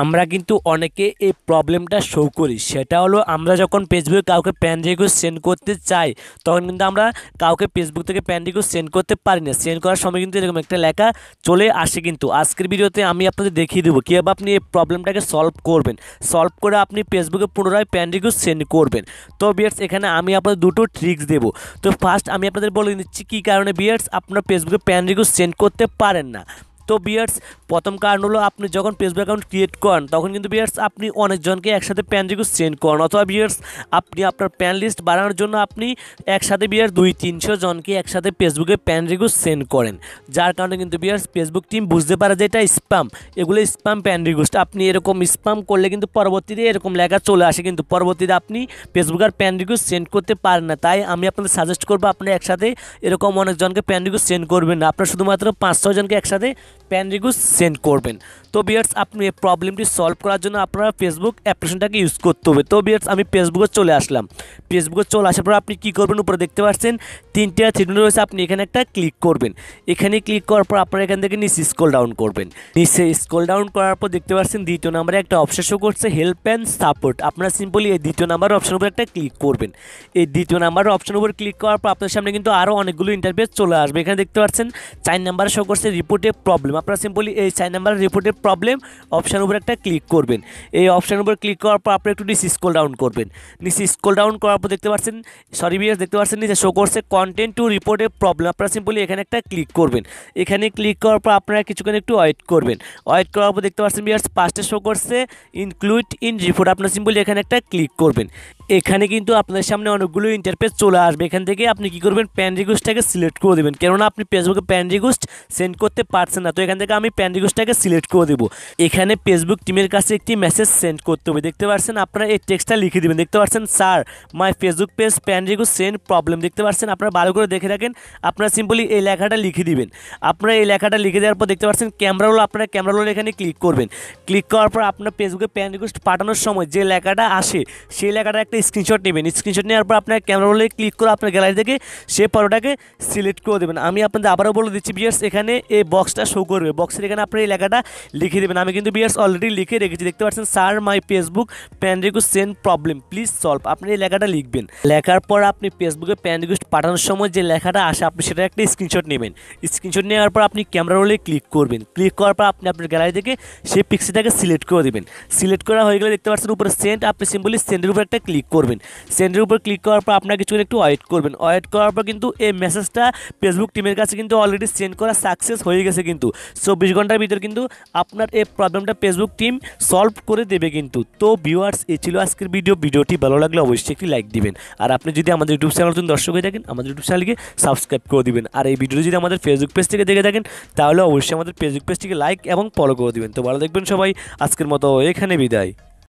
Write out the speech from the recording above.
আমরা কিন্তু অনেকে এই প্রবলেমটা শো করি সেটা হলো আমরা যখন ফেসবুকে কাউকে প্যান্ড রিকোয়েস্ট সেন্ড করতে চাই তখন কিন্তু আমরা কাউকে ফেসবুক থেকে প্যান্ড রিকোয়েস্ট সেন্ড করতে পারি না সেন্ড করার সময় কিন্তু এরকম একটা লেখা চলে আসে কিন্তু আজকের ভিডিওতে আমি আপনাদের দেখিয়ে দেবো কীভাবে আপনি এই প্রবলেমটাকে সলভ করবেন সলভ করে আপনি ফেসবুকে পুনরায় প্যান্ড রিকোয়েস্ট সেন্ড করবেন তো বিয়ার্স এখানে আমি আপনাদের দুটো ট্রিক্স দেবো তো ফার্স্ট আমি আপনাদের বলে দিচ্ছি কী কারণে বিয়ার্স আপনার ফেসবুকে প্যান্ড রিকোয়েস্ট সেন্ড করতে পারেন না তো বিয়ার্স প্রথম কারণ হলো আপনি যখন ফেসবুক অ্যাকাউন্ট ক্রিয়েট করেন তখন কিন্তু বিয়ার্স আপনি অনেকজনকে একসাথে প্যান রিকোয়েস্ট সেন্ড করেন অথবা বিয়ার্স আপনি আপনার প্যান লিস্ট বাড়ানোর জন্য আপনি একসাথে বিয়ার্স দুই তিনশো জনকে একসাথে ফেসবুকে প্যান রিকোয়েস্ট সেন্ড করেন যার কারণে কিন্তু বিয়ার্স ফেসবুক টিম বুঝতে পারে যে এটা স্প্যাম এগুলো স্প্যাম প্যান রিকোয়েস্ট আপনি এরকম স্প্যাম করলে কিন্তু পরবর্তীতে এরকম লেখা চলে আসে কিন্তু পরবর্তীতে আপনি ফেসবুক আর প্যান রিকোয়েস্ট সেন্ড করতে পারেন না তাই আমি আপনাদের সাজেস্ট করবো আপনি একসাথে এরকম অনেকজনকে প্যান রিকোয়েস্ট সেন্ড করবেন না আপনার শুধুমাত্র পাঁচ ছজনকে একসাথে প্যান রিকোয়েস্ট সেন্ড করবেন তো বিয়ার্স আপনি এই প্রবলেমটি সলভ করার জন্য আপনারা ফেসবুক অ্যাপ্লিকেশনটাকে ইউজ করতে হবে তো বিয়ার্স আমি ফেসবুকে চলে আসলাম ফেসবুকে চলে আসার পর আপনি কী করবেন উপরে দেখতে পাচ্ছেন তিনটে থ্রিডন রয়েছে আপনি এখানে একটা ক্লিক করবেন এখানে ক্লিক করার পর আপনারা এখান থেকে নিচে স্কল ডাউন করবেন নিচে স্কল ডাউন করার পর দেখতে পাচ্ছেন দ্বিতীয় নাম্বারে একটা অপশন শো করছে হেল্প অ্যান্ড সাপোর্ট আপনারা সিম্পলি এই দ্বিতীয় নাম্বার অপশন উপর একটা ক্লিক করবেন এই দ্বিতীয় নাম্বার অপশন উপর ক্লিক করার পর আপনার সামনে কিন্তু আরও অনেকগুলো ইন্টারভিউ চলে আসবে এখানে দেখতে পাচ্ছেন চার নাম্বার শো করছে রিপোর্টে প্রবলেম আপনারা সিম্পলি এই সাইন নাম্বার রিপোর্টের প্রবলেম অপশান উপর একটা ক্লিক করবেন এই অপশান উপর ক্লিক করার পর আপনি একটু নিচে স্কোল ডাউন করবেন নিচে স্কোল ডাউন করার পর দেখতে পাচ্ছেন সরি বিএস দেখতে পাচ্ছেন নিচে শো করছে কন্টেন্ট টু রিপোর্টের প্রবলেম আপনারা সিম্পলি এখানে একটা ক্লিক করবেন এখানে ক্লিক করার পর আপনারা কিছুক্ষণ একটু ওয়েট করবেন ওয়েট করার পর দেখতে পাচ্ছেন বিয়ার্স পাঁচটা শো করছে ইনক্লুড ইন রিপোর্ট আপনারা সিম্পলি এখানে একটা ক্লিক করবেন এখানে কিন্তু আপনাদের সামনে অনেকগুলো ইন্টারপেজ চলে আসবে এখান থেকে আপনি কি করবেন প্যান রিকোয়েস্টটাকে সিলেক্ট করে দেবেন কেননা আপনি ফেসবুকে প্যান রিকোয়েস্ট সেন্ড করতে পারছেন না তো এখান থেকে আমি প্যান রিকোয়েস্টটাকে সিলেক্ট করে দেবো এখানে ফেসবুক টিমের কাছে একটি মেসেজ সেন্ড করতে হবে দেখতে পাচ্ছেন আপনারা এই টেক্সটটা লিখে দেবেন দেখতে পাচ্ছেন sir my Facebook page friend request send problem দেখতে পাচ্ছেন আপনারা ভালো করে দেখে রাখেন আপনারা সিম্পলি এই লেখাটা লিখে দিবেন আপনারা এই লেখাটা লিখে দেওয়ার পর দেখতে পাচ্ছেন ক্যামেরা রোল আপনারা ক্যামেরা রোল এখানে ক্লিক করবেন ক্লিক করার পর আপনার ফেসবুকে প্যান রিকোয়েস্ট পাঠানোর সময় যে লেখাটা আসে সেই লেখাটা একটা স্ক্রিনশট নেবেন স্ক্রিনশট নেওয়ার পর আপনার ক্যামেরা রোলে ক্লিক করে আপনার গ্যালারি থেকে সেই ফটোটাকে সিলেক্ট করে দেবেন আমি আপনাদের আবারও বলে দিচ্ছি বিয়ার্স এখানে এই বক্সটা শো করবে বক্সের এখানে আপনার এই লেখাটা লিখে দেবেন আমি কিন্তু বিয়ার্স অলরেডি লিখে রেখেছি দেখতে পাচ্ছেন sir my Facebook pan request send problem please solve আপনি এই লেখাটা লিখবেন লেখার পর আপনি ফেসবুকে প্যান রিকোয়েস্ট পাঠানোর সময় যে লেখাটা আসে আপনি সেটা একটা স্ক্রিনশট নেবেন স্ক্রিনশট নেওয়ার পর আপনি ক্যামেরা রোলে ক্লিক করবেন ক্লিক করার পর আপনি আপনার গ্যালারি থেকে সেই পিক্সিটাকে সিলেক্ট করে দেবেন সিলেক্ট করা হয়ে গেলে দেখতে পাচ্ছেন উপরে সেন্ড আপনি সিম্পলি সেন্ডের উপর একটা ক্লিক করবেন সেন্ডের উপর ক্লিক করার পর আপনার কিছু একটু ওয়েট করবেন ওয়েট করার পর কিন্তু এই মেসেজটা ফেসবুক টিমের কাছে কিন্তু অলরেডি সেন্ড করা সাকসেস হয়ে গেছে কিন্তু চব্বিশ ঘন্টার ভিতর কিন্তু আপনার এই প্রবলেমটা ফেসবুক টিম সলভ করে দেবে কিন্তু তো ভিউয়ার্স এ ছিল আজকের ভিডিও ভিডিওটি ভালো লাগলে অবশ্যই একটি লাইক দিবেন আর আপনি যদি আমাদের ইউটিউব চ্যানেল নতুন দর্শক হয়ে থাকেন আমাদের ইউটিউব চ্যানেলকে সাবস্ক্রাইব করে দিবেন আর এই ভিডিওটি যদি আমাদের ফেসবুক পেজ থেকে দেখে থাকেন তাহলে অবশ্যই আমাদের ফেসবুক পেজটিকে লাইক এবং ফলো করে দিবেন তো ভালো দেখবেন সবাই আজকের মতো এখানে বিদায়